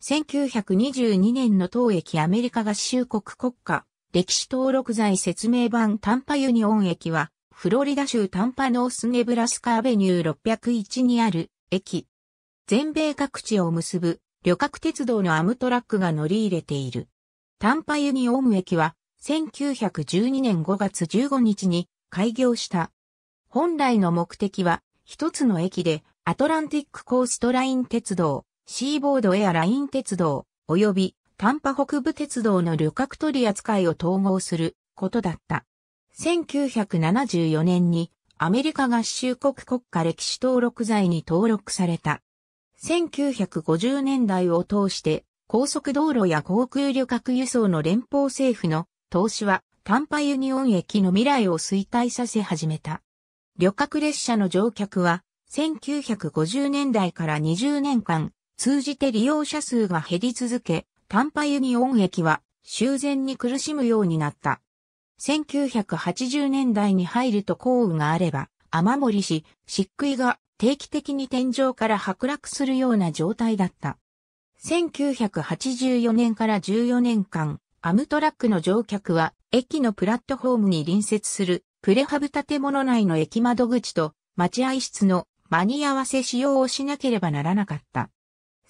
1922年の当駅アメリカ合衆国国家歴史登録財説明版タンパユニオン駅はフロリダ州タンパノースネブラスカアベニュー601にある駅。全米各地を結ぶ旅客鉄道のアムトラックが乗り入れている。タンパユニオン駅は1912年5月15日に開業した。本来の目的は一つの駅でアトランティックコーストライン鉄道シーボードエアライン鉄道、及びン波北部鉄道の旅客取り扱いを統合することだった。1974年にアメリカ合衆国国家歴史登録罪に登録された。1950年代を通して高速道路や航空旅客輸送の連邦政府の投資はン波ユニオン駅の未来を衰退させ始めた。旅客列車の乗客は1950年代から20年間通じて利用者数が減り続け、タンパユニオン駅は修繕に苦しむようになった。1980年代に入ると降雨があれば、雨漏りし、漆喰が定期的に天井から剥落するような状態だった。1984年から14年間、アムトラックの乗客は、駅のプラットフォームに隣接するプレハブ建物内の駅窓口と待合室の間に合わせ使用をしなければならなかった。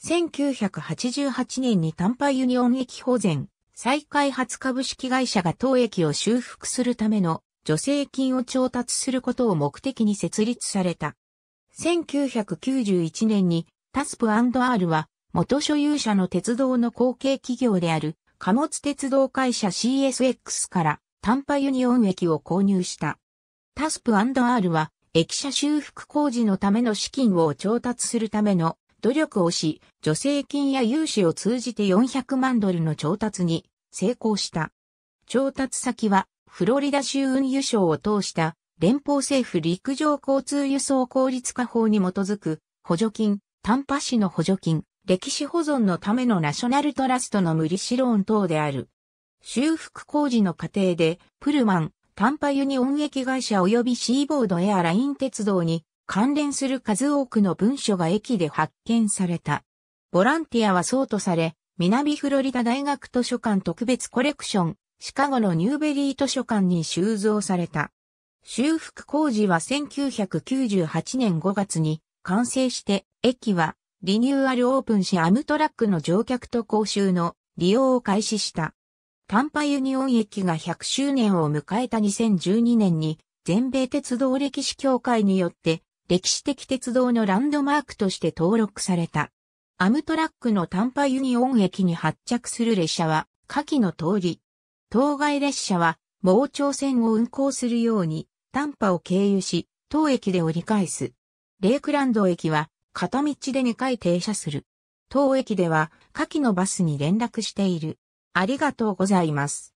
1988年にパイユニオン駅保全、再開発株式会社が当駅を修復するための助成金を調達することを目的に設立された。1991年にタスプ &R は元所有者の鉄道の後継企業である貨物鉄道会社 CSX からパイユニオン駅を購入した。タスプ &R は駅舎修復工事のための資金を調達するための努力をし、助成金や融資を通じて400万ドルの調達に成功した。調達先は、フロリダ州運輸省を通した連邦政府陸上交通輸送効率化法に基づく補助金、短波市の補助金、歴史保存のためのナショナルトラストの無利子ローン等である。修復工事の過程で、プルマン、短波ユニオン駅会社及びシーボードエアライン鉄道に関連する数多くの文書が駅で発見された。ボランティアはそうとされ、南フロリダ大学図書館特別コレクション、シカゴのニューベリー図書館に収蔵された。修復工事は1998年5月に完成して、駅はリニューアルオープンしアムトラックの乗客と講習の利用を開始した。タンパユニオン駅が100周年を迎えた2012年に全米鉄道歴史協会によって歴史的鉄道のランドマークとして登録された。アムトラックのタンパユニオン駅に発着する列車は、下記の通り。当該列車は、盲腸線を運行するように、タンパを経由し、当駅で折り返す。レイクランド駅は、片道で2回停車する。当駅では、下記のバスに連絡している。ありがとうございます。